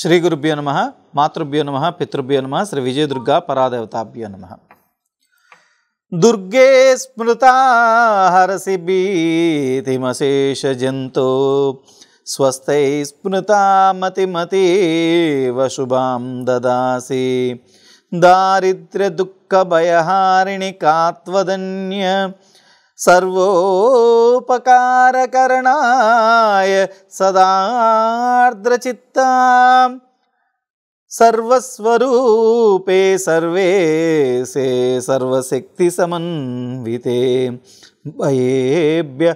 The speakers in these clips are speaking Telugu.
శ్రీ గురుభ్యో నమ మాతృభ్యో నమ పితృభ్యో నమ శ్రీ విజయదుర్గా పరాదేవతాభ్యో నమ దుర్గే స్మృత హరసి భీతిమశేష జంతో స్వస్థై స్మృతామతిమతీవ శుభాం దదాసి దారిద్ర్య దుఃఖ భయహారిణి కాత్వదన్య सर्वोपकारकरणाय सदार्द्रचित्तां सर्वस्वरूपे सर्वे से सर्वशक्तिसमन्विते वयेभ्य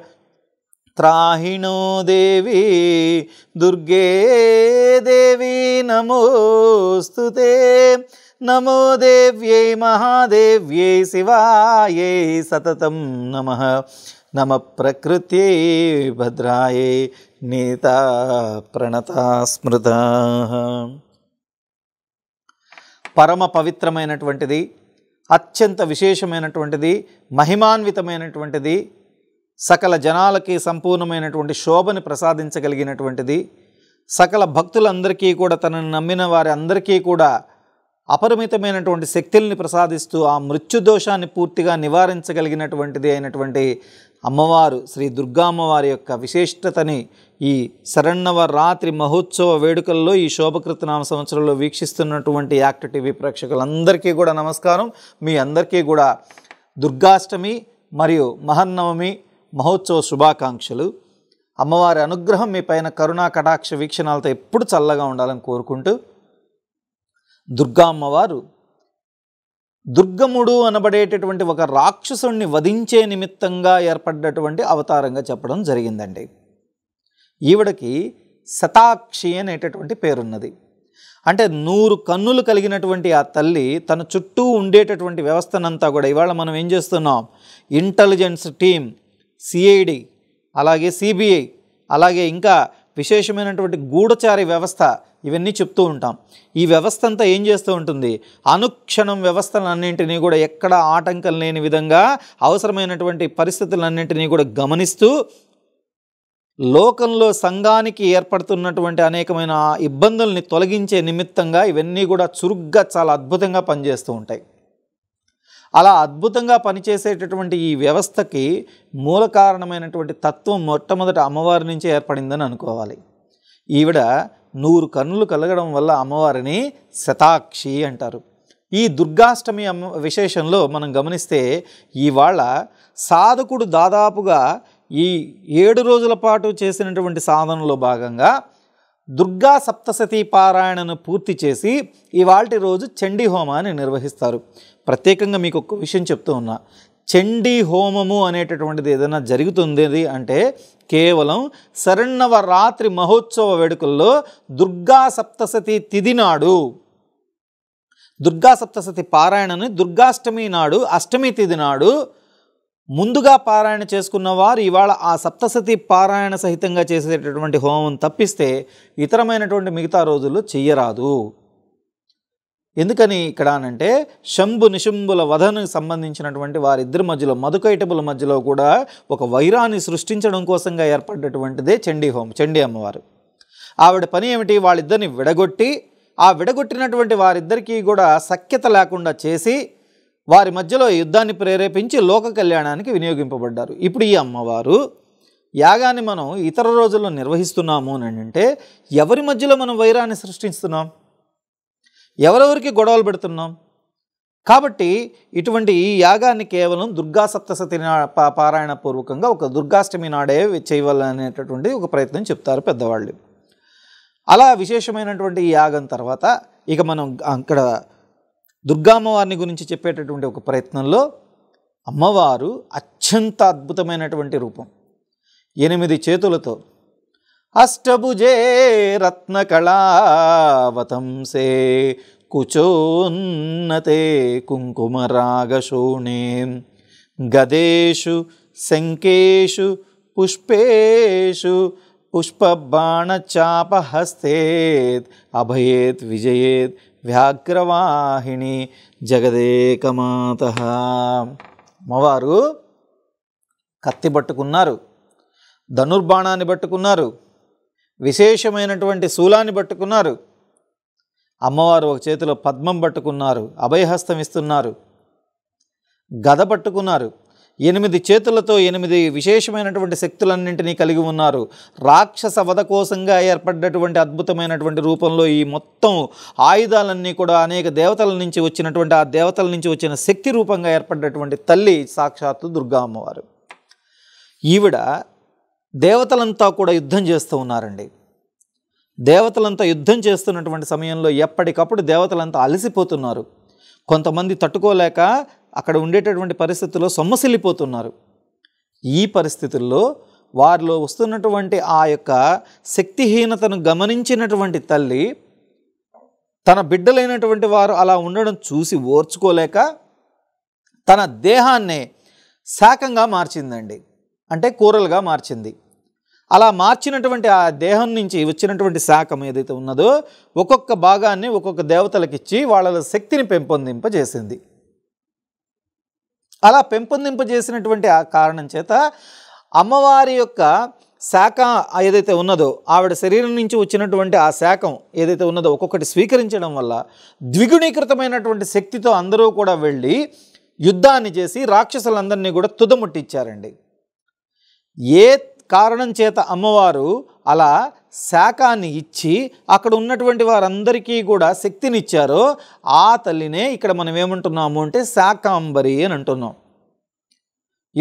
త్రాహిణో దేవి దుర్గే దేవి नमोऽस्तु నమో దేవ్యై మహాదేవ్యై శివాయ సతతం నమ నమ ప్రకృత్యై భద్రాయ నేత ప్రణత స్మృత పరమ పవిత్రమైనటువంటిది అత్యంత విశేషమైనటువంటిది మహిమాన్వితమైనటువంటిది సకల జనాలకి సంపూర్ణమైనటువంటి శోభని ప్రసాదించగలిగినటువంటిది సకల భక్తులందరికీ కూడా తనను నమ్మిన వారి అందరికీ కూడా అపరిమితమైనటువంటి శక్తుల్ని ప్రసాదిస్తూ ఆ మృత్యుదోషాన్ని పూర్తిగా నివారించగలిగినటువంటిది అయినటువంటి అమ్మవారు శ్రీ దుర్గామ్మవారి యొక్క విశిష్టతని ఈ శరణవ రాత్రి మహోత్సవ వేడుకల్లో ఈ శోభకృతనామ సంవత్సరంలో వీక్షిస్తున్నటువంటి యాక్ట్ టీవీ ప్రేక్షకులందరికీ కూడా నమస్కారం మీ అందరికీ కూడా దుర్గాష్టమి మరియు మహన్నవమి మహోత్సవ శుభాకాంక్షలు అమ్మవారి అనుగ్రహం మీ పైన కరుణా కటాక్ష వీక్షణాలతో ఎప్పుడు చల్లగా ఉండాలని కోరుకుంటూ దుర్గా అమ్మవారు దుర్గముడు అనబడేటటువంటి ఒక రాక్షసుణ్ణి వధించే నిమిత్తంగా ఏర్పడ్డటువంటి అవతారంగా చెప్పడం జరిగిందండి ఈవిడకి శతాక్షి అనేటటువంటి పేరున్నది అంటే నూరు కన్నులు కలిగినటువంటి ఆ తల్లి తన చుట్టూ ఉండేటటువంటి వ్యవస్థనంతా కూడా ఇవాళ మనం ఏం చేస్తున్నాం ఇంటెలిజెన్స్ టీం సిఐడి అలాగే సిబిఐ అలాగే ఇంకా విశేషమైనటువంటి గూఢచారి వ్యవస్థ ఇవన్నీ చెప్తూ ఉంటాం ఈ వ్యవస్థ అంతా ఏం చేస్తూ ఉంటుంది అనుక్షణం వ్యవస్థలన్నింటినీ కూడా ఎక్కడ ఆటంకం లేని విధంగా అవసరమైనటువంటి పరిస్థితులన్నింటినీ కూడా గమనిస్తూ లోకంలో సంఘానికి ఏర్పడుతున్నటువంటి అనేకమైన ఇబ్బందుల్ని తొలగించే నిమిత్తంగా ఇవన్నీ కూడా చురుగ్గా చాలా అద్భుతంగా పనిచేస్తూ ఉంటాయి అలా అద్భుతంగా పనిచేసేటటువంటి ఈ వ్యవస్థకి మూల కారణమైనటువంటి తత్వం మొట్టమొదట అమ్మవారి నుంచి ఏర్పడిందని అనుకోవాలి ఈవిడ నూరు కన్నులు కలగడం వల్ల అమ్మవారిని శతాక్షి అంటారు ఈ దుర్గాష్టమి అమ్మ విశేషంలో మనం గమనిస్తే ఇవాళ సాధకుడు దాదాపుగా ఈ ఏడు రోజుల పాటు చేసినటువంటి సాధనలో భాగంగా దుర్గా సప్తశతి పారాయణను పూర్తి చేసి ఇవాళ రోజు చండీ హోమాన్ని నిర్వహిస్తారు ప్రత్యేకంగా మీకు ఒక విషయం చెప్తూ ఉన్నా చండీ హోమము అనేటటువంటిది ఏదైనా జరుగుతుంది అంటే కేవలం శరణవ రాత్రి మహోత్సవ వేడుకల్లో దుర్గా సప్తశతి తిది నాడు దుర్గా సప్తశతి పారాయణని దుర్గాష్టమి నాడు అష్టమి తిది నాడు ముందుగా పారాయణ చేసుకున్న వారు ఇవాళ ఆ సప్తసతి పారాయణ సహితంగా చేసేటటువంటి హోమం తప్పిస్తే ఇతరమైనటువంటి మిగతా రోజుల్లో చెయ్యరాదు ఎందుకని ఇక్కడ అనంటే శంభు నిశంభుల వధనకు సంబంధించినటువంటి వారిద్దరి మధ్యలో మధుకైటబుల మధ్యలో కూడా ఒక వైరాన్ని సృష్టించడం కోసంగా ఏర్పడినటువంటిదే చండీ హోమం చండీ అమ్మవారు ఆవిడ పని ఏమిటి వాళ్ళిద్దరిని విడగొట్టి ఆ విడగొట్టినటువంటి వారిద్దరికీ కూడా సఖ్యత లేకుండా చేసి వారి మధ్యలో యుద్ధాన్ని ప్రేరేపించి లోక కళ్యాణానికి వినియోగింపబడ్డారు ఇప్పుడు ఈ అమ్మవారు యాగాన్ని మనం ఇతర రోజుల్లో నిర్వహిస్తున్నాము అని అంటే ఎవరి మధ్యలో మనం వైరాన్ని సృష్టిస్తున్నాం ఎవరెవరికి గొడవలు పెడుతున్నాం కాబట్టి ఇటువంటి ఈ యాగాన్ని కేవలం దుర్గా సప్తశతి పారాయణ పూర్వకంగా ఒక దుర్గాష్టమి నాడే చేయవాలనేటటువంటి ఒక ప్రయత్నం చెప్తారు పెద్దవాళ్ళు అలా విశేషమైనటువంటి ఈ యాగం తర్వాత ఇక మనం అక్కడ దుర్గామ్మవారిని గురించి చెప్పేటటువంటి ఒక ప్రయత్నంలో అమ్మవారు అత్యంత అద్భుతమైనటువంటి రూపం ఎనిమిది చేతులతో అష్టభుజే రత్నకళావతంసే కుచోన్నతే కుంకుమరాగశోణే గదేషు శంకేషు పుష్పేషు పుష్పబాణచాపహస్తే అభయేత్ విజయేత్ వ్యాఘ్రవాహిణి జగదేకమాత అమ్మవారు కత్తి పట్టుకున్నారు ధనుర్బాణాన్ని పట్టుకున్నారు విశేషమైనటువంటి శూలాన్ని పట్టుకున్నారు అమ్మవారు ఒక చేతిలో పద్మం పట్టుకున్నారు అభయహస్తం ఇస్తున్నారు గద పట్టుకున్నారు ఎనిమిది చేతులతో ఎనిమిది విశేషమైనటువంటి శక్తులన్నింటినీ కలిగి ఉన్నారు రాక్షస వధ కోసంగా ఏర్పడ్డటువంటి అద్భుతమైనటువంటి రూపంలో ఈ మొత్తం ఆయుధాలన్నీ కూడా అనేక దేవతల నుంచి వచ్చినటువంటి ఆ దేవతల నుంచి వచ్చిన శక్తి రూపంగా ఏర్పడ్డటువంటి తల్లి సాక్షాత్తు దుర్గా అమ్మవారు ఈవిడ దేవతలంతా కూడా యుద్ధం చేస్తూ ఉన్నారండి దేవతలంతా యుద్ధం చేస్తున్నటువంటి సమయంలో ఎప్పటికప్పుడు దేవతలంతా అలసిపోతున్నారు కొంతమంది తట్టుకోలేక అక్కడ ఉండేటటువంటి పరిస్థితుల్లో సొమ్మసిల్లిపోతున్నారు ఈ పరిస్థితుల్లో వారిలో వస్తున్నటువంటి ఆ యొక్క శక్తిహీనతను గమనించినటువంటి తల్లి తన బిడ్డలైనటువంటి వారు అలా ఉండడం చూసి ఓర్చుకోలేక తన దేహాన్నే శాకంగా మార్చిందండి అంటే కూరలుగా మార్చింది అలా మార్చినటువంటి ఆ దేహం నుంచి వచ్చినటువంటి శాఖం ఏదైతే ఉన్నదో ఒక్కొక్క భాగాన్ని ఒక్కొక్క దేవతలకిచ్చి వాళ్ళ శక్తిని పెంపొందింపజేసింది అలా చేసినటువంటి ఆ కారణం చేత అమ్మవారి యొక్క శాఖ ఏదైతే ఉన్నదో ఆవిడ శరీరం నుంచి వచ్చినటువంటి ఆ శాఖం ఏదైతే ఉన్నదో ఒక్కొక్కటి స్వీకరించడం వల్ల ద్విగుణీకృతమైనటువంటి శక్తితో అందరూ కూడా వెళ్ళి యుద్ధాన్ని చేసి రాక్షసులందరినీ కూడా తుదముట్టించారండి ఏ కారణం చేత అమ్మవారు అలా శాఖాన్ని ఇచ్చి అక్కడ ఉన్నటువంటి వారందరికీ కూడా శక్తినిచ్చారో ఆ తల్లినే ఇక్కడ మనం ఏమంటున్నాము అంటే శాకాంబరి అని అంటున్నాం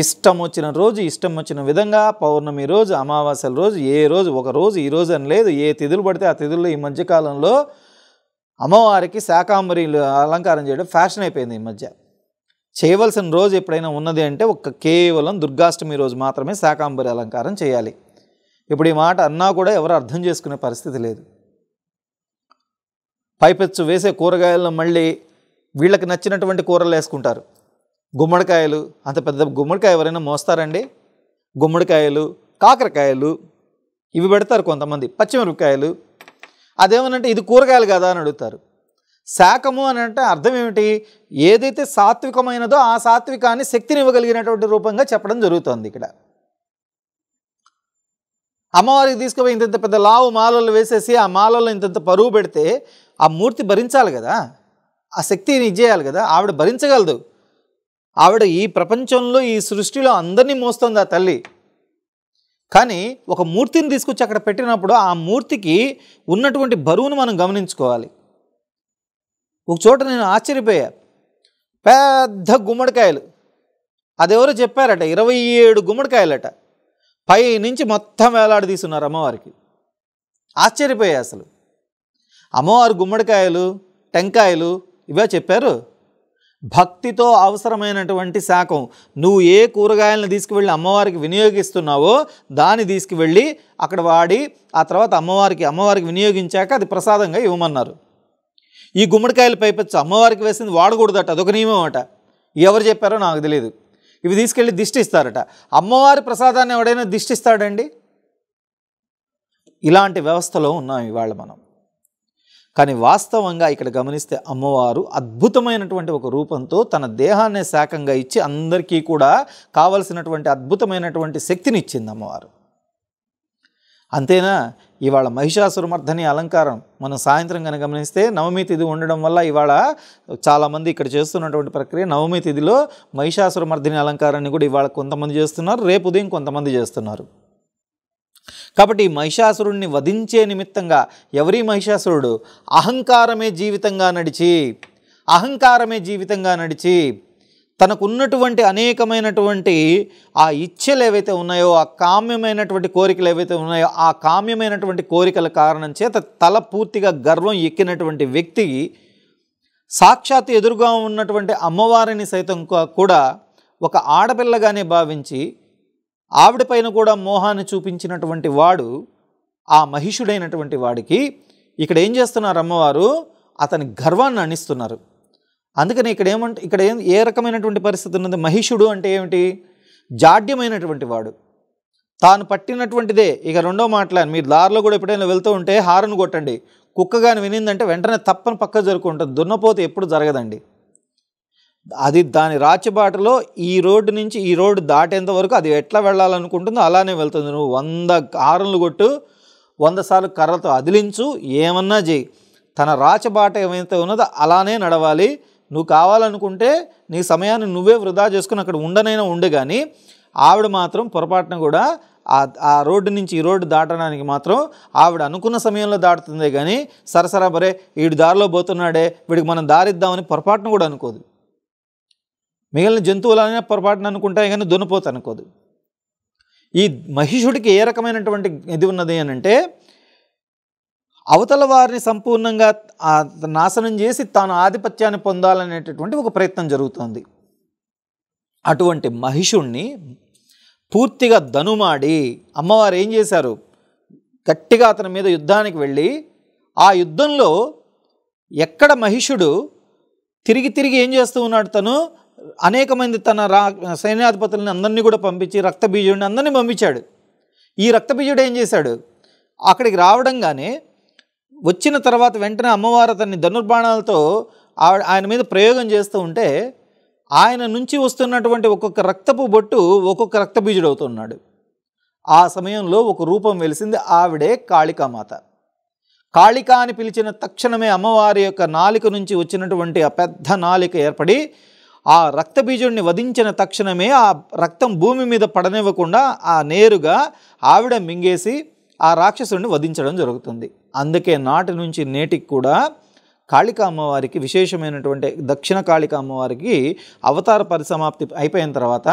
ఇష్టం వచ్చిన రోజు ఇష్టం వచ్చిన విధంగా పౌర్ణమి రోజు అమావాస్యల రోజు ఏ రోజు ఒక రోజు ఈ రోజు అని లేదు ఏ తిథులు పడితే ఆ తిథుల్లో ఈ మధ్యకాలంలో అమ్మవారికి శాకాంబరి అలంకారం చేయడం ఫ్యాషన్ అయిపోయింది ఈ మధ్య చేయవలసిన రోజు ఎప్పుడైనా ఉన్నది అంటే ఒక్క కేవలం దుర్గాష్టమి రోజు మాత్రమే శాకాంబరి అలంకారం చేయాలి ఇప్పుడు ఈ మాట అన్నా కూడా ఎవరు అర్థం చేసుకునే పరిస్థితి లేదు పైపెచ్చు వేసే కూరగాయలను మళ్ళీ వీళ్ళకి నచ్చినటువంటి కూరలు వేసుకుంటారు గుమ్మడికాయలు అంత పెద్ద గుమ్మడికాయ ఎవరైనా మోస్తారండి గుమ్మడికాయలు కాకరకాయలు ఇవి పెడతారు కొంతమంది పచ్చిమిరపకాయలు అదేమనంటే ఇది కూరగాయలు కదా అని అడుగుతారు శాఖము అని అంటే అర్థం ఏమిటి ఏదైతే సాత్వికమైనదో ఆ సాత్వికాన్ని శక్తినివ్వగలిగినటువంటి రూపంగా చెప్పడం జరుగుతుంది ఇక్కడ అమ్మవారికి తీసుకుపోయి ఇంత పెద్ద లావు మాలలు వేసేసి ఆ మాలలో ఇంతంత పరువు పెడితే ఆ మూర్తి భరించాలి కదా ఆ శక్తిని ఇచ్చేయాలి కదా ఆవిడ భరించగలదు ఆవిడ ఈ ప్రపంచంలో ఈ సృష్టిలో అందరినీ మోస్తుంది ఆ తల్లి కానీ ఒక మూర్తిని తీసుకొచ్చి అక్కడ పెట్టినప్పుడు ఆ మూర్తికి ఉన్నటువంటి బరువును మనం గమనించుకోవాలి ఒక చోట నేను ఆశ్చర్యపోయా పెద్ద గుమ్మడికాయలు అదెవరో చెప్పారట ఇరవై ఏడు గుమ్మడికాయలట పై నుంచి మొత్తం వేలాడదీస్తున్నారు అమ్మవారికి ఆశ్చర్యపోయాయి అసలు అమ్మవారు గుమ్మడికాయలు టెంకాయలు ఇవే చెప్పారు భక్తితో అవసరమైనటువంటి శాఖం నువ్వు ఏ కూరగాయలను తీసుకువెళ్ళి అమ్మవారికి వినియోగిస్తున్నావో దాన్ని తీసుకువెళ్ళి అక్కడ వాడి ఆ తర్వాత అమ్మవారికి అమ్మవారికి వినియోగించాక అది ప్రసాదంగా ఇవ్వమన్నారు ఈ గుమ్మడికాయలు పైపచ్చు అమ్మవారికి వేసింది వాడకూడదట అదొక నియమం అట ఎవరు చెప్పారో నాకు తెలియదు ఇవి తీసుకెళ్ళి దిష్టిస్తారట అమ్మవారి ప్రసాదాన్ని ఎవడైనా దిష్టిస్తాడండి ఇలాంటి వ్యవస్థలో ఉన్నాం ఇవాళ మనం కానీ వాస్తవంగా ఇక్కడ గమనిస్తే అమ్మవారు అద్భుతమైనటువంటి ఒక రూపంతో తన దేహాన్ని శాకంగా ఇచ్చి అందరికీ కూడా కావలసినటువంటి అద్భుతమైనటువంటి శక్తిని ఇచ్చింది అమ్మవారు అంతేనా ఇవాళ మహిషాసురమర్ధని అలంకారం మనం సాయంత్రం కనుక గమనిస్తే నవమి తిథి ఉండడం వల్ల ఇవాళ చాలామంది ఇక్కడ చేస్తున్నటువంటి ప్రక్రియ నవమి తిథిలో మహిషాసురమర్ధని అలంకారాన్ని కూడా ఇవాళ కొంతమంది చేస్తున్నారు రేపు ఉదయం కొంతమంది చేస్తున్నారు కాబట్టి మహిషాసురుణ్ణి వధించే నిమిత్తంగా ఎవరి మహిషాసురుడు అహంకారమే జీవితంగా నడిచి అహంకారమే జీవితంగా నడిచి తనకున్నటువంటి అనేకమైనటువంటి ఆ ఇచ్ఛలు ఏవైతే ఉన్నాయో ఆ కామ్యమైనటువంటి కోరికలు ఏవైతే ఉన్నాయో ఆ కామ్యమైనటువంటి కోరికల కారణం చేత తల పూర్తిగా గర్వం ఎక్కినటువంటి వ్యక్తి సాక్షాత్ ఎదురుగా ఉన్నటువంటి అమ్మవారిని సైతం కూడా ఒక ఆడపిల్లగానే భావించి ఆవిడపైన కూడా మోహాన్ని చూపించినటువంటి వాడు ఆ మహిషుడైనటువంటి వాడికి ఇక్కడ ఏం చేస్తున్నారు అమ్మవారు అతని గర్వాన్ని అణిస్తున్నారు అందుకని ఇక్కడ ఏమంటే ఇక్కడ ఏం ఏ రకమైనటువంటి పరిస్థితి ఉన్నది మహిషుడు అంటే ఏమిటి జాడ్యమైనటువంటి వాడు తాను పట్టినటువంటిదే ఇక రెండో మాట్లాడి మీరు దారిలో కూడా ఎప్పుడైనా వెళ్తూ ఉంటే హారను కొట్టండి కుక్క కానీ వినిందంటే వెంటనే తప్పని పక్క జరుగుంటుంది దున్నపోతే ఎప్పుడు జరగదండి అది దాని రాచబాటలో ఈ రోడ్డు నుంచి ఈ రోడ్డు దాటేంత వరకు అది ఎట్లా వెళ్ళాలనుకుంటుందో అలానే వెళ్తుంది నువ్వు వంద హారన్లు కొట్టు వంద సార్లు కర్రతో అదిలించు ఏమన్నా చేయి తన రాచబాట ఏమైతే ఉన్నదో అలానే నడవాలి నువ్వు కావాలనుకుంటే నీ సమయాన్ని నువ్వే వృధా చేసుకుని అక్కడ ఉండనైనా ఉండే కానీ ఆవిడ మాత్రం పొరపాటున కూడా ఆ రోడ్డు నుంచి ఈ రోడ్డు దాటడానికి మాత్రం ఆవిడ అనుకున్న సమయంలో దాటుతుందే కానీ సరసరా బరే వీడి దారిలో పోతున్నాడే వీడికి మనం దారిద్దామని పొరపాటును కూడా అనుకోదు మిగిలిన జంతువులనే పొరపాటును అనుకుంటాయి కానీ దున్నపోతు అనుకోదు ఈ మహిషుడికి ఏ రకమైనటువంటి ఇది ఉన్నది అని అంటే అవతల వారిని సంపూర్ణంగా నాశనం చేసి తాను ఆధిపత్యాన్ని పొందాలనేటటువంటి ఒక ప్రయత్నం జరుగుతోంది అటువంటి మహిషుణ్ణి పూర్తిగా ధనుమాడి అమ్మవారు ఏం చేశారు గట్టిగా అతని మీద యుద్ధానికి వెళ్ళి ఆ యుద్ధంలో ఎక్కడ మహిషుడు తిరిగి తిరిగి ఏం చేస్తూ ఉన్నాడు తను అనేక మంది తన రా సైన్యాధిపతులని అందరినీ కూడా పంపించి రక్తబీజుడిని అందరినీ పంపించాడు ఈ రక్తబీజుడు ఏం చేశాడు అక్కడికి రావడంగానే వచ్చిన తర్వాత వెంటనే అమ్మవారు అతన్ని ధనుర్బాణాలతో ఆయన మీద ప్రయోగం చేస్తూ ఉంటే ఆయన నుంచి వస్తున్నటువంటి ఒక్కొక్క రక్తపు బొట్టు ఒక్కొక్క రక్తబీజుడవుతున్నాడు ఆ సమయంలో ఒక రూపం వెలిసింది ఆవిడే కాళికామాత కాళిక అని పిలిచిన తక్షణమే అమ్మవారి యొక్క నాలిక నుంచి వచ్చినటువంటి ఆ పెద్ద నాలిక ఏర్పడి ఆ రక్తబీజుడిని వధించిన తక్షణమే ఆ రక్తం భూమి మీద పడనివ్వకుండా ఆ నేరుగా ఆవిడ మింగేసి ఆ రాక్షసుడిని వధించడం జరుగుతుంది అందుకే నాటి నుంచి నేటికి కూడా కాళిక అమ్మవారికి విశేషమైనటువంటి దక్షిణ కాళిక అమ్మవారికి అవతార పరిసమాప్తి అయిపోయిన తర్వాత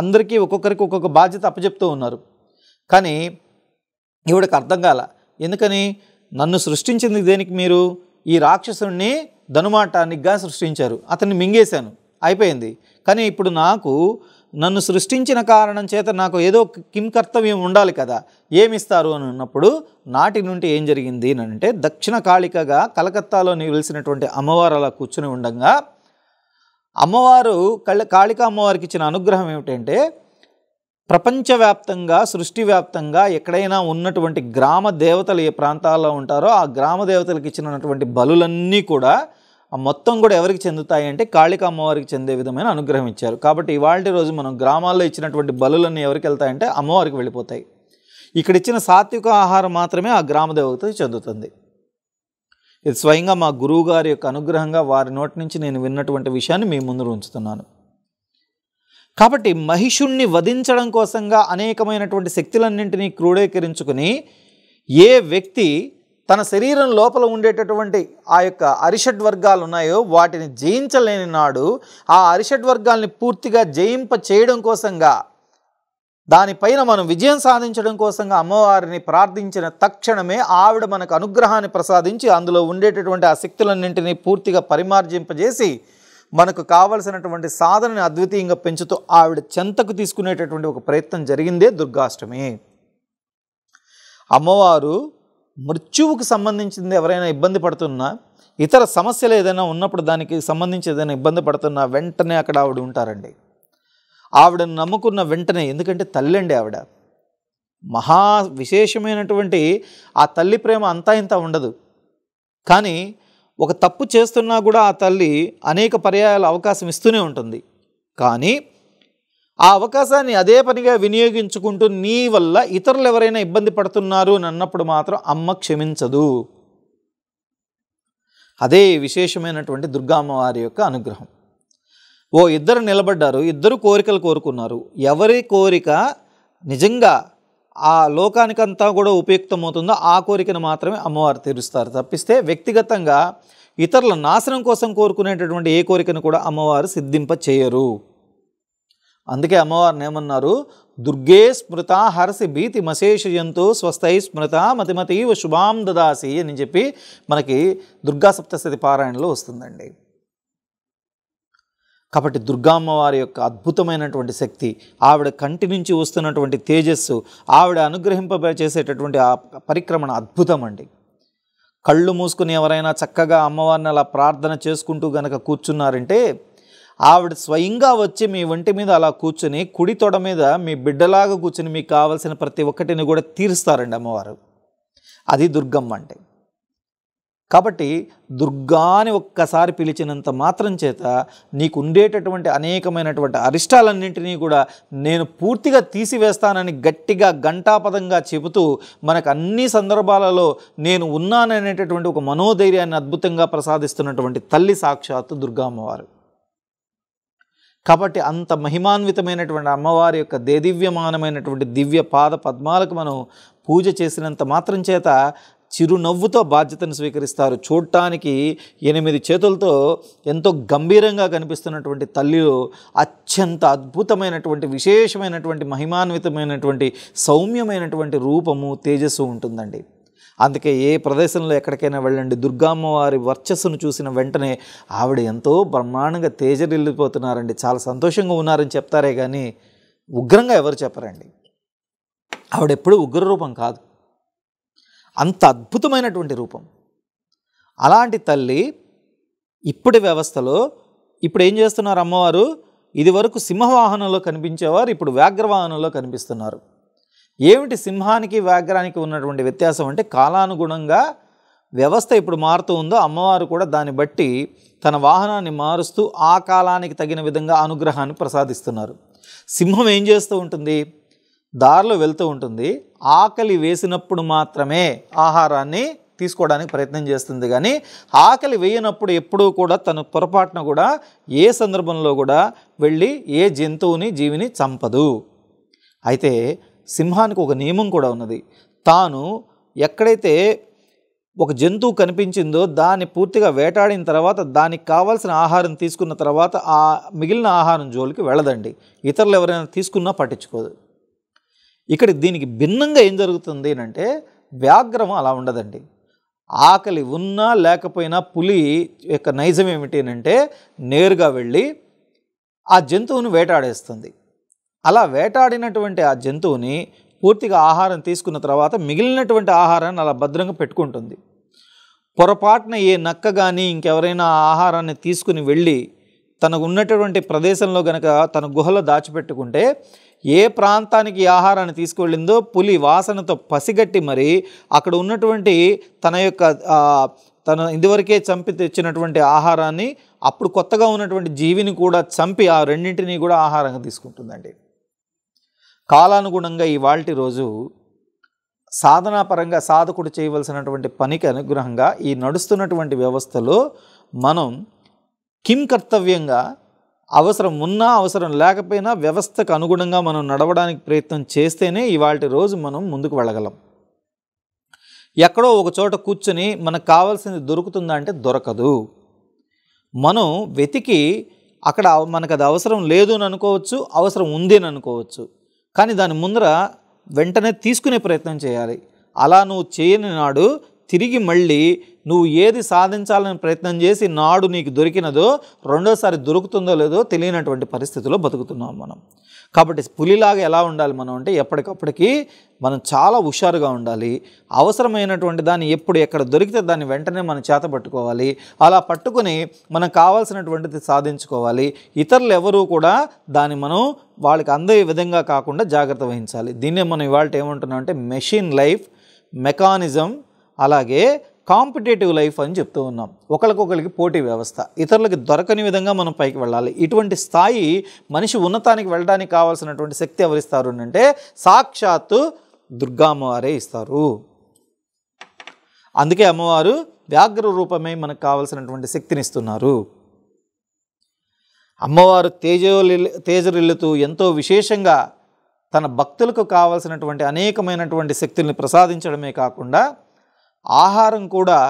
అందరికీ ఒక్కొక్కరికి ఒక్కొక్క బాధ్యత అప్పచెప్తూ ఉన్నారు కానీ ఈవిడకి అర్థం కాల ఎందుకని నన్ను సృష్టించింది దేనికి మీరు ఈ రాక్షసుడిని ధనుమాటానికిగా సృష్టించారు అతన్ని మింగేశాను అయిపోయింది కానీ ఇప్పుడు నాకు నన్ను సృష్టించిన కారణం చేత నాకు ఏదో కిం కర్తవ్యం ఉండాలి కదా ఏమిస్తారు అని ఉన్నప్పుడు నాటి నుండి ఏం జరిగింది అని అంటే దక్షిణ కాళికగా కలకత్తాలో వెలిసినటువంటి అమ్మవారు అలా కూర్చుని ఉండగా అమ్మవారు కళ్ళ కాళిక అమ్మవారికి ఇచ్చిన అనుగ్రహం ఏమిటంటే ప్రపంచవ్యాప్తంగా సృష్టి వ్యాప్తంగా ఎక్కడైనా ఉన్నటువంటి గ్రామ దేవతలు ఏ ప్రాంతాల్లో ఉంటారో ఆ గ్రామ దేవతలకు ఇచ్చినటువంటి బలులన్నీ కూడా ఆ మొత్తం కూడా ఎవరికి చెందుతాయి అంటే కాళిక అమ్మవారికి చెందే విధమైన అనుగ్రహం ఇచ్చారు కాబట్టి ఇవాళ రోజు మనం గ్రామాల్లో ఇచ్చినటువంటి బలులన్నీ ఎవరికి వెళ్తాయంటే అమ్మవారికి వెళ్ళిపోతాయి ఇక్కడ ఇచ్చిన సాత్విక ఆహారం మాత్రమే ఆ గ్రామ దేవత చెందుతుంది ఇది స్వయంగా మా గురువు గారి యొక్క అనుగ్రహంగా వారి నోటి నుంచి నేను విన్నటువంటి విషయాన్ని మీ ముందు ఉంచుతున్నాను కాబట్టి మహిషుణ్ణి వధించడం కోసంగా అనేకమైనటువంటి శక్తులన్నింటినీ క్రోడీకరించుకుని ఏ వ్యక్తి తన శరీరం లోపల ఉండేటటువంటి ఆ యొక్క అరిషడ్ వర్గాలు ఉన్నాయో వాటిని జయించలేని నాడు ఆ అరిషడ్ వర్గాల్ని పూర్తిగా జయింప చేయడం కోసంగా దానిపైన మనం విజయం సాధించడం కోసంగా అమ్మవారిని ప్రార్థించిన తక్షణమే ఆవిడ మనకు అనుగ్రహాన్ని ప్రసాదించి అందులో ఉండేటటువంటి ఆ శక్తులన్నింటినీ పూర్తిగా పరిమార్జింపజేసి మనకు కావలసినటువంటి సాధనని అద్వితీయంగా పెంచుతూ ఆవిడ చెంతకు తీసుకునేటటువంటి ఒక ప్రయత్నం జరిగిందే దుర్గాష్టమి అమ్మవారు మృత్యువుకు సంబంధించింది ఎవరైనా ఇబ్బంది పడుతున్నా ఇతర సమస్యలు ఏదైనా ఉన్నప్పుడు దానికి సంబంధించి ఏదైనా ఇబ్బంది పడుతున్నా వెంటనే అక్కడ ఆవిడ ఉంటారండి ఆవిడను నమ్ముకున్న వెంటనే ఎందుకంటే తల్లి అండి ఆవిడ మహా విశేషమైనటువంటి ఆ తల్లి ప్రేమ అంతా ఇంత ఉండదు కానీ ఒక తప్పు చేస్తున్నా కూడా ఆ తల్లి అనేక పర్యాయాల అవకాశం ఇస్తూనే ఉంటుంది కానీ ఆ అవకాశాన్ని అదే పనిగా వినియోగించుకుంటూ నీ వల్ల ఇతరులు ఎవరైనా ఇబ్బంది పడుతున్నారు అని అన్నప్పుడు మాత్రం అమ్మ క్షమించదు అదే విశేషమైనటువంటి దుర్గామ్మవారి యొక్క అనుగ్రహం ఓ ఇద్దరు నిలబడ్డారు ఇద్దరు కోరికలు కోరుకున్నారు ఎవరి కోరిక నిజంగా ఆ లోకానికంతా కూడా ఉపయుక్తమవుతుందో ఆ కోరికను మాత్రమే అమ్మవారు తీరుస్తారు తప్పిస్తే వ్యక్తిగతంగా ఇతరుల నాశనం కోసం కోరుకునేటటువంటి ఏ కోరికను కూడా అమ్మవారు సిద్ధింప చేయరు అందుకే అమ్మవారిని ఏమన్నారు దుర్గే స్మృత హరసి భీతి మశేషయంతో స్వస్థై స్మృత మతిమతీవ శుభాం దదాసి అని చెప్పి మనకి దుర్గా సప్తశతి పారాయణలో వస్తుందండి కాబట్టి దుర్గామ్మవారి యొక్క అద్భుతమైనటువంటి శక్తి ఆవిడ కంటి నుంచి వస్తున్నటువంటి తేజస్సు ఆవిడ అనుగ్రహింప చేసేటటువంటి ఆ పరిక్రమణ అద్భుతం అండి కళ్ళు మూసుకుని ఎవరైనా చక్కగా అమ్మవారిని అలా ప్రార్థన చేసుకుంటూ గనక కూర్చున్నారంటే ఆవిడ స్వయంగా వచ్చి మీ ఒంటి మీద అలా కూర్చుని కుడి తొడ మీద మీ బిడ్డలాగా కూర్చుని మీకు కావలసిన ప్రతి ఒక్కటిని కూడా తీరుస్తారండి అమ్మవారు అది దుర్గమ్మ అంటే కాబట్టి దుర్గాని ఒక్కసారి పిలిచినంత మాత్రం చేత నీకు ఉండేటటువంటి అనేకమైనటువంటి అరిష్టాలన్నింటినీ కూడా నేను పూర్తిగా తీసివేస్తానని గట్టిగా ఘంటాపదంగా చెబుతూ మనకు అన్ని సందర్భాలలో నేను ఉన్నాననేటటువంటి ఒక మనోధైర్యాన్ని అద్భుతంగా ప్రసాదిస్తున్నటువంటి తల్లి సాక్షాత్తు దుర్గామ్మవారు కాబట్టి అంత మహిమాన్వితమైనటువంటి అమ్మవారి యొక్క దేదివ్యమానమైనటువంటి దివ్య పాద పద్మాలకు మనం పూజ చేసినంత మాత్రం చేత చిరునవ్వుతో బాధ్యతను స్వీకరిస్తారు చూడటానికి ఎనిమిది చేతులతో ఎంతో గంభీరంగా కనిపిస్తున్నటువంటి తల్లిలో అత్యంత అద్భుతమైనటువంటి విశేషమైనటువంటి మహిమాన్వితమైనటువంటి సౌమ్యమైనటువంటి రూపము తేజస్సు ఉంటుందండి అందుకే ఏ ప్రదేశంలో ఎక్కడికైనా వెళ్ళండి దుర్గామ్మవారి వర్చస్సును చూసిన వెంటనే ఆవిడ ఎంతో బ్రహ్మాండంగా తేజరిల్లిపోతున్నారండి చాలా సంతోషంగా ఉన్నారని చెప్తారే కానీ ఉగ్రంగా ఎవరు చెప్పరండి ఆవిడ ఎప్పుడూ ఉగ్రరూపం కాదు అంత అద్భుతమైనటువంటి రూపం అలాంటి తల్లి ఇప్పటి వ్యవస్థలో ఇప్పుడు ఏం చేస్తున్నారు అమ్మవారు ఇదివరకు సింహవాహనంలో కనిపించేవారు ఇప్పుడు వ్యాఘ్రవాహనంలో కనిపిస్తున్నారు ఏమిటి సింహానికి వ్యాఘ్రానికి ఉన్నటువంటి వ్యత్యాసం అంటే కాలానుగుణంగా వ్యవస్థ ఇప్పుడు మారుతూ ఉందో అమ్మవారు కూడా దాన్ని బట్టి తన వాహనాన్ని మారుస్తూ ఆ కాలానికి తగిన విధంగా అనుగ్రహాన్ని ప్రసాదిస్తున్నారు సింహం ఏం చేస్తూ ఉంటుంది దారిలో వెళ్తూ ఉంటుంది ఆకలి వేసినప్పుడు మాత్రమే ఆహారాన్ని తీసుకోవడానికి ప్రయత్నం చేస్తుంది కానీ ఆకలి వేయనప్పుడు ఎప్పుడూ కూడా తన పొరపాటున కూడా ఏ సందర్భంలో కూడా వెళ్ళి ఏ జంతువుని జీవిని చంపదు అయితే సింహానికి ఒక నియమం కూడా ఉన్నది తాను ఎక్కడైతే ఒక జంతువు కనిపించిందో దాన్ని పూర్తిగా వేటాడిన తర్వాత దానికి కావాల్సిన ఆహారం తీసుకున్న తర్వాత ఆ మిగిలిన ఆహారం జోలికి వెళ్ళదండి ఇతరులు ఎవరైనా తీసుకున్నా పట్టించుకోదు ఇక్కడ దీనికి భిన్నంగా ఏం జరుగుతుంది అంటే వ్యాఘ్రం అలా ఉండదండి ఆకలి ఉన్నా లేకపోయినా పులి యొక్క నైజం ఏమిటి అంటే నేరుగా వెళ్ళి ఆ జంతువును వేటాడేస్తుంది అలా వేటాడినటువంటి ఆ జంతువుని పూర్తిగా ఆహారం తీసుకున్న తర్వాత మిగిలినటువంటి ఆహారాన్ని అలా భద్రంగా పెట్టుకుంటుంది పొరపాటున ఏ నక్క కానీ ఇంకెవరైనా ఆహారాన్ని తీసుకుని వెళ్ళి తనకు ఉన్నటువంటి ప్రదేశంలో గనక తన గుహలో దాచిపెట్టుకుంటే ఏ ప్రాంతానికి ఆహారాన్ని తీసుకువెళ్ళిందో పులి వాసనతో పసిగట్టి మరి అక్కడ ఉన్నటువంటి తన యొక్క తను ఇదివరకే చంపి తెచ్చినటువంటి ఆహారాన్ని అప్పుడు కొత్తగా ఉన్నటువంటి జీవిని కూడా చంపి ఆ రెండింటినీ కూడా ఆహారంగా తీసుకుంటుందండి కాలానుగుణంగా ఇవాళ రోజు సాధనాపరంగా సాధకుడు చేయవలసినటువంటి పనికి అనుగ్రహంగా ఈ నడుస్తున్నటువంటి వ్యవస్థలో మనం కిం కర్తవ్యంగా అవసరం ఉన్నా అవసరం లేకపోయినా వ్యవస్థకు అనుగుణంగా మనం నడవడానికి ప్రయత్నం చేస్తేనే ఇవాళ రోజు మనం ముందుకు వెళ్ళగలం ఎక్కడో ఒక చోట కూర్చొని మనకు కావాల్సింది దొరుకుతుందా అంటే దొరకదు మనం వెతికి అక్కడ మనకు అది అవసరం లేదు అని అనుకోవచ్చు అవసరం ఉంది అని అనుకోవచ్చు కానీ దాని ముందర వెంటనే తీసుకునే ప్రయత్నం చేయాలి అలా నువ్వు చేయని నాడు తిరిగి మళ్ళీ నువ్వు ఏది సాధించాలని ప్రయత్నం చేసి నాడు నీకు దొరికినదో రెండోసారి దొరుకుతుందో లేదో తెలియనటువంటి పరిస్థితిలో బతుకుతున్నాం మనం కాబట్టి పులిలాగా ఎలా ఉండాలి మనం అంటే ఎప్పటికప్పటికి మనం చాలా హుషారుగా ఉండాలి అవసరమైనటువంటి దాన్ని ఎప్పుడు ఎక్కడ దొరికితే దాన్ని వెంటనే మనం చేత పట్టుకోవాలి అలా పట్టుకుని మనం కావాల్సినటువంటిది సాధించుకోవాలి ఇతరులు ఎవరూ కూడా దాన్ని మనం వాళ్ళకి అందే విధంగా కాకుండా జాగ్రత్త వహించాలి దీన్నే మనం ఇవాళ ఏమంటున్నాం అంటే మెషిన్ లైఫ్ మెకానిజం అలాగే కాంపిటేటివ్ లైఫ్ అని చెప్తూ ఉన్నాం ఒకరికొకరికి పోటీ వ్యవస్థ ఇతరులకి దొరకని విధంగా మనం పైకి వెళ్ళాలి ఇటువంటి స్థాయి మనిషి ఉన్నతానికి వెళ్ళడానికి కావాల్సినటువంటి శక్తి ఎవరిస్తారు అంటే సాక్షాత్తు దుర్గామ్మవారే ఇస్తారు అందుకే అమ్మవారు వ్యాఘ్ర రూపమే మనకు కావలసినటువంటి శక్తిని ఇస్తున్నారు అమ్మవారు తేజోలి తేజరిల్లుతూ ఎంతో విశేషంగా తన భక్తులకు కావలసినటువంటి అనేకమైనటువంటి శక్తుల్ని ప్రసాదించడమే కాకుండా ఆహారం కూడా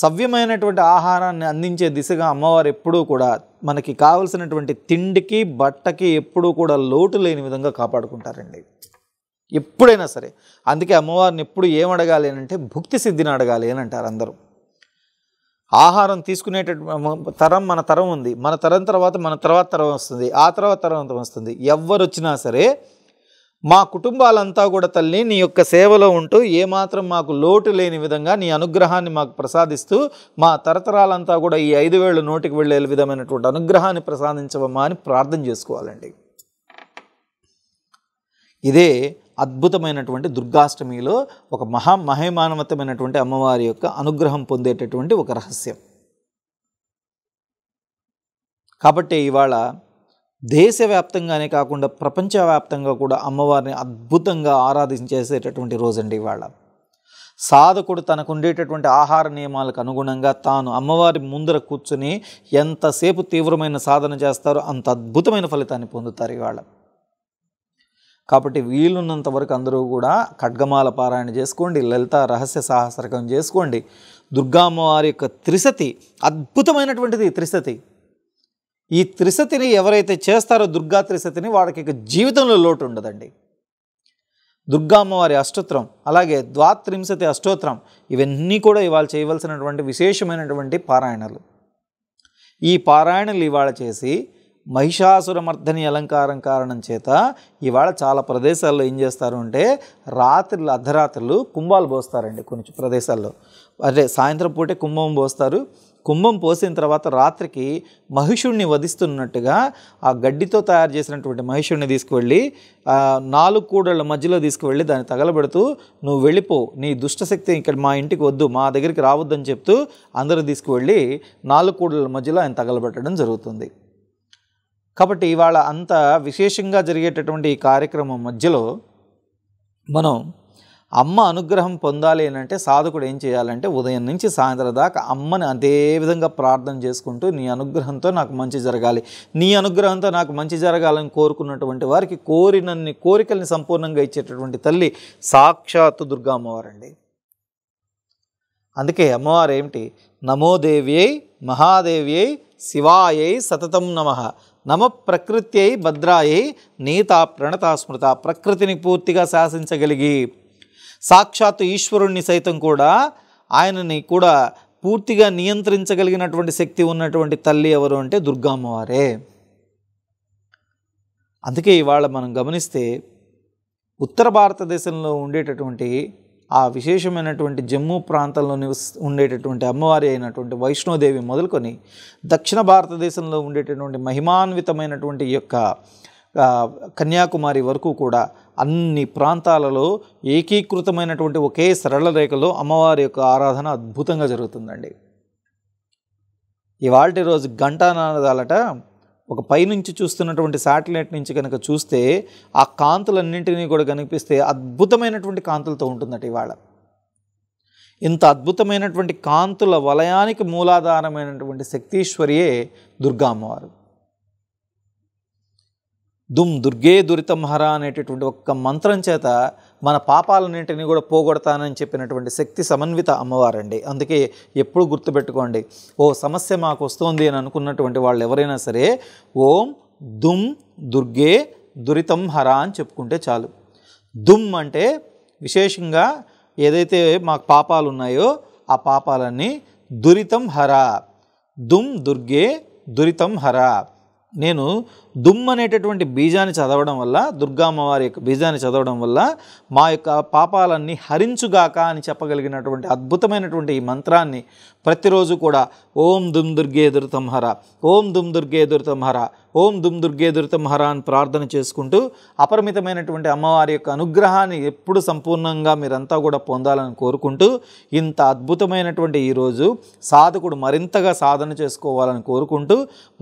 సవ్యమైనటువంటి ఆహారాన్ని అందించే దిశగా అమ్మవారు ఎప్పుడూ కూడా మనకి కావలసినటువంటి తిండికి బట్టకి ఎప్పుడూ కూడా లోటు లేని విధంగా కాపాడుకుంటారండి ఎప్పుడైనా సరే అందుకే అమ్మవారిని ఎప్పుడు ఏమడగాలి అని అంటే భుక్తి సిద్ధిని అడగాలి అని అంటారు అందరూ ఆహారం తీసుకునేటటువంటి తరం మన తరం ఉంది మన తరం తర్వాత మన తర్వాత తరం వస్తుంది ఆ తర్వాత తరం వస్తుంది ఎవరు వచ్చినా సరే మా కుటుంబాలంతా కూడా తల్లి నీ యొక్క సేవలో ఉంటూ ఏమాత్రం మాకు లోటు లేని విధంగా నీ అనుగ్రహాన్ని మాకు ప్రసాదిస్తూ మా తరతరాలంతా కూడా ఈ ఐదు వేళ్ళు నోటికి వెళ్ళే విధమైనటువంటి అనుగ్రహాన్ని ప్రసాదించవమ్మా అని ప్రార్థన చేసుకోవాలండి ఇదే అద్భుతమైనటువంటి దుర్గాష్టమిలో ఒక మహా మహిమానవతమైనటువంటి అమ్మవారి యొక్క అనుగ్రహం పొందేటటువంటి ఒక రహస్యం కాబట్టి ఇవాళ దేశవ్యాప్తంగానే కాకుండా ప్రపంచవ్యాప్తంగా కూడా అమ్మవారిని అద్భుతంగా ఆరాధించేసేటటువంటి రోజండి ఇవాళ సాధకుడు తనకు ఉండేటటువంటి ఆహార నియమాలకు అనుగుణంగా తాను అమ్మవారి ముందర కూర్చుని ఎంతసేపు తీవ్రమైన సాధన చేస్తారో అంత అద్భుతమైన ఫలితాన్ని పొందుతారు ఇవాళ కాబట్టి వీలున్నంత వరకు అందరూ కూడా ఖడ్గమాల పారాయణ చేసుకోండి లలిత రహస్య సాహసరకం చేసుకోండి దుర్గామ్మవారి యొక్క త్రిసతి అద్భుతమైనటువంటిది త్రిసతి ఈ త్రిసతిని ఎవరైతే చేస్తారో దుర్గా త్రిసతిని వాడికి ఇక జీవితంలో లోటు ఉండదండి దుర్గామ్మవారి అష్టోత్రం అలాగే ద్వాత్రింశతి అష్టోత్రం ఇవన్నీ కూడా ఇవాళ చేయవలసినటువంటి విశేషమైనటువంటి పారాయణలు ఈ పారాయణలు ఇవాళ చేసి మహిషాసురమర్ధని అలంకారం కారణం చేత ఇవాళ చాలా ప్రదేశాల్లో ఏం చేస్తారు అంటే రాత్రులు అర్ధరాత్రులు కుంభాలు పోస్తారండి కొన్ని ప్రదేశాల్లో అంటే సాయంత్రం పూటే కుంభం పోస్తారు కుంభం పోసిన తర్వాత రాత్రికి మహిషుణ్ణి వధిస్తున్నట్టుగా ఆ గడ్డితో తయారు చేసినటువంటి మహిషుణ్ణి తీసుకువెళ్ళి నాలుగు కూడళ్ళ మధ్యలో తీసుకువెళ్ళి దాన్ని తగలబెడుతూ నువ్వు వెళ్ళిపో నీ దుష్టశక్తి ఇక్కడ మా ఇంటికి వద్దు మా దగ్గరికి రావద్దని చెప్తూ అందరూ తీసుకువెళ్ళి నాలుగు కూడళ్ళ మధ్యలో ఆయన తగలబెట్టడం జరుగుతుంది కాబట్టి ఇవాళ అంత విశేషంగా జరిగేటటువంటి ఈ కార్యక్రమం మధ్యలో మనం అమ్మ అనుగ్రహం పొందాలి అంటే సాధకుడు ఏం చేయాలంటే ఉదయం నుంచి సాయంత్రం దాకా అమ్మని అదే విధంగా ప్రార్థన చేసుకుంటూ నీ అనుగ్రహంతో నాకు మంచి జరగాలి నీ అనుగ్రహంతో నాకు మంచి జరగాలని కోరుకున్నటువంటి వారికి కోరినన్ని కోరికల్ని సంపూర్ణంగా ఇచ్చేటటువంటి తల్లి సాక్షాత్తు దుర్గా అమ్మవారండి అందుకే అమ్మవారు ఏమిటి నమోదేవ్యై మహాదేవ్యై శివాయై సతతం నమ నమ ప్రకృత్యై భద్రాయై నీత ప్రణతా స్మృత ప్రకృతిని పూర్తిగా శాసించగలిగి సాక్షాత్తు ఈశ్వరుణ్ణి సైతం కూడా ఆయనని కూడా పూర్తిగా నియంత్రించగలిగినటువంటి శక్తి ఉన్నటువంటి తల్లి ఎవరు అంటే దుర్గామ్మవారే అందుకే ఇవాళ మనం గమనిస్తే ఉత్తర భారతదేశంలో ఉండేటటువంటి ఆ విశేషమైనటువంటి జమ్మూ ప్రాంతంలో ఉండేటటువంటి అమ్మవారి అయినటువంటి వైష్ణోదేవి మొదలుకొని దక్షిణ భారతదేశంలో ఉండేటటువంటి మహిమాన్వితమైనటువంటి యొక్క కన్యాకుమారి వరకు కూడా అన్ని ప్రాంతాలలో ఏకీకృతమైనటువంటి ఒకే సరళ రేఖలో అమ్మవారి యొక్క ఆరాధన అద్భుతంగా జరుగుతుందండి ఇవాళ రోజు గంటానాదాలట ఒక పైనుంచి చూస్తున్నటువంటి శాటిలైట్ నుంచి కనుక చూస్తే ఆ కాంతులన్నింటినీ కూడా కనిపిస్తే అద్భుతమైనటువంటి కాంతులతో ఉంటుందట ఇవాళ ఇంత అద్భుతమైనటువంటి కాంతుల వలయానికి మూలాధారమైనటువంటి శక్తీశ్వరియే దుర్గా అమ్మవారు దుమ్ దుర్గే దురితం హర అనేటటువంటి ఒక్క మంత్రం చేత మన పాపాలన్నింటినీ కూడా పోగొడతానని చెప్పినటువంటి శక్తి సమన్విత అమ్మవారండి అందుకే ఎప్పుడు గుర్తుపెట్టుకోండి ఓ సమస్య మాకు వస్తోంది అని అనుకున్నటువంటి వాళ్ళు ఎవరైనా సరే ఓం దుమ్ దుర్గే దురితం హర అని చెప్పుకుంటే చాలు దుమ్ అంటే విశేషంగా ఏదైతే మాకు పాపాలు ఉన్నాయో ఆ పాపాలన్నీ దురితం హర దుమ్ దుర్గే దురితం హర నేను దుమ్ అనేటటువంటి బీజాన్ని చదవడం వల్ల దుర్గామ్మవారి యొక్క బీజాన్ని చదవడం వల్ల మా యొక్క పాపాలన్నీ హరించుగాక అని చెప్పగలిగినటువంటి అద్భుతమైనటువంటి ఈ మంత్రాన్ని ప్రతిరోజు కూడా ఓం దుమ్ దుర్గే దుర్తంహర ఓం దుమ్ దుర్గే దుర్తంహర ఓం దుమ్ దుర్గే దుర్తంహర అని ప్రార్థన చేసుకుంటూ అపరిమితమైనటువంటి అమ్మవారి యొక్క అనుగ్రహాన్ని ఎప్పుడు సంపూర్ణంగా మీరంతా కూడా పొందాలని కోరుకుంటూ ఇంత అద్భుతమైనటువంటి ఈరోజు సాధకుడు మరింతగా సాధన చేసుకోవాలని కోరుకుంటూ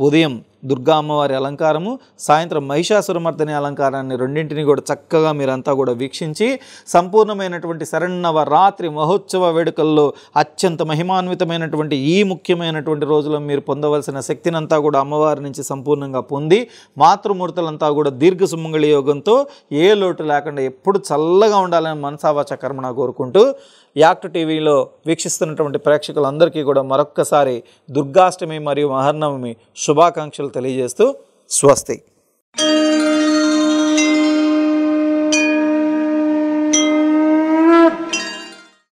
ఉదయం దుర్గా అమ్మవారి అలంకారం అలంకారము సాయంత్రం మహిషాసురమర్దని అలంకారాన్ని రెండింటిని కూడా చక్కగా మీరంతా కూడా వీక్షించి సంపూర్ణమైనటువంటి శరణవ రాత్రి మహోత్సవ వేడుకల్లో అత్యంత మహిమాన్వితమైనటువంటి ఈ ముఖ్యమైనటువంటి రోజులో మీరు పొందవలసిన శక్తినంతా కూడా అమ్మవారి నుంచి సంపూర్ణంగా పొంది మాతృమూర్తులంతా కూడా దీర్ఘ సుమంగళి యోగంతో ఏ లోటు లేకుండా ఎప్పుడు చల్లగా ఉండాలని మనసావాచ కర్మణ కోరుకుంటూ యాక్ట్ టీవీలో వీక్షిస్తున్నటువంటి ప్రేక్షకులందరికీ కూడా మరొక్కసారి దుర్గాష్టమి మరియు మహర్నవమి శుభాకాంక్షలు తెలియజేస్తూ स्वस्ति